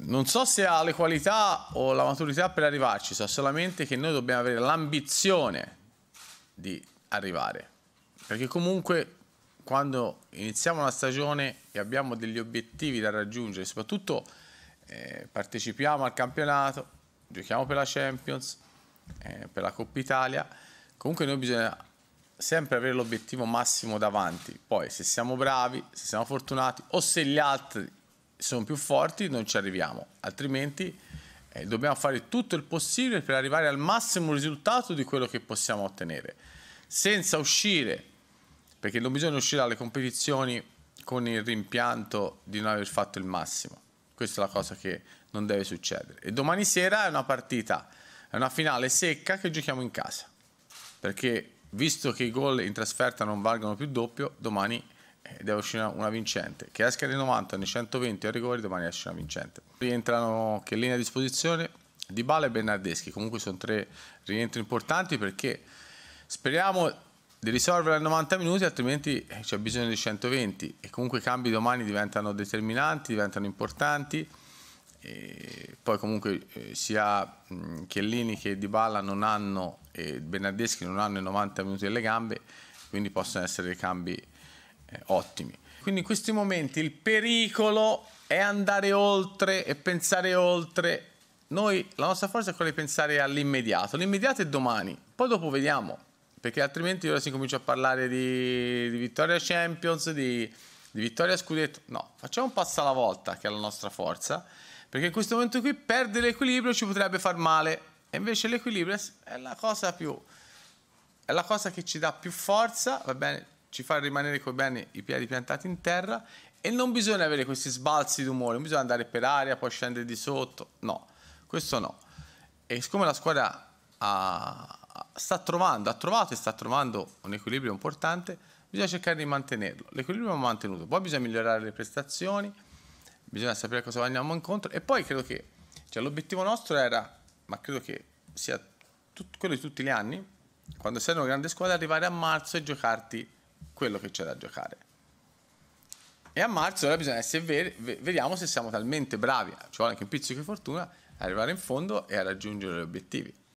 non so se ha le qualità o la maturità per arrivarci, so solamente che noi dobbiamo avere l'ambizione di arrivare. Perché comunque quando iniziamo una stagione e abbiamo degli obiettivi da raggiungere, soprattutto eh, partecipiamo al campionato, giochiamo per la Champions, eh, per la Coppa Italia, comunque noi bisogna sempre avere l'obiettivo massimo davanti. Poi se siamo bravi, se siamo fortunati o se gli altri sono più forti non ci arriviamo, altrimenti eh, dobbiamo fare tutto il possibile per arrivare al massimo risultato di quello che possiamo ottenere, senza uscire, perché non bisogna uscire dalle competizioni con il rimpianto di non aver fatto il massimo. Questa è la cosa che non deve succedere. E domani sera è una partita, è una finale secca che giochiamo in casa, perché visto che i gol in trasferta non valgono più doppio, domani eh, deve uscire una vincente che esca nei 90, nei 120 a rigori domani esce una vincente rientrano che linea a disposizione Di Bala e Bernardeschi comunque sono tre rientri importanti perché speriamo di risolvere a 90 minuti altrimenti eh, c'è bisogno di 120 e comunque i cambi domani diventano determinanti diventano importanti e poi comunque eh, sia Chiellini che Di Bala non hanno e Bernardeschi non hanno i 90 minuti delle gambe quindi possono essere dei cambi eh, ottimi. Quindi in questi momenti il pericolo è andare oltre e pensare oltre. Noi, la nostra forza è quella di pensare all'immediato. L'immediato è domani, poi dopo vediamo, perché altrimenti ora si comincia a parlare di, di vittoria Champions, di, di vittoria Scudetto. No, facciamo un passo alla volta, che è la nostra forza, perché in questo momento qui perdere l'equilibrio ci potrebbe far male. E invece l'equilibrio è la cosa più... è la cosa che ci dà più forza, va bene? ci fa rimanere coi bene i piedi piantati in terra e non bisogna avere questi sbalzi d'umore, non bisogna andare per aria, poi scendere di sotto, no, questo no. E siccome la squadra ha, sta trovando, ha trovato e sta trovando un equilibrio importante, bisogna cercare di mantenerlo. L'equilibrio va mantenuto, poi bisogna migliorare le prestazioni, bisogna sapere cosa andiamo incontro e poi credo che cioè, l'obiettivo nostro era, ma credo che sia tut, quello di tutti gli anni, quando sei una grande squadra, arrivare a marzo e giocarti quello che c'è da giocare. E a marzo ora bisogna essere veri, vediamo se siamo talmente bravi, ci vuole anche un pizzico di fortuna, ad arrivare in fondo e a raggiungere gli obiettivi.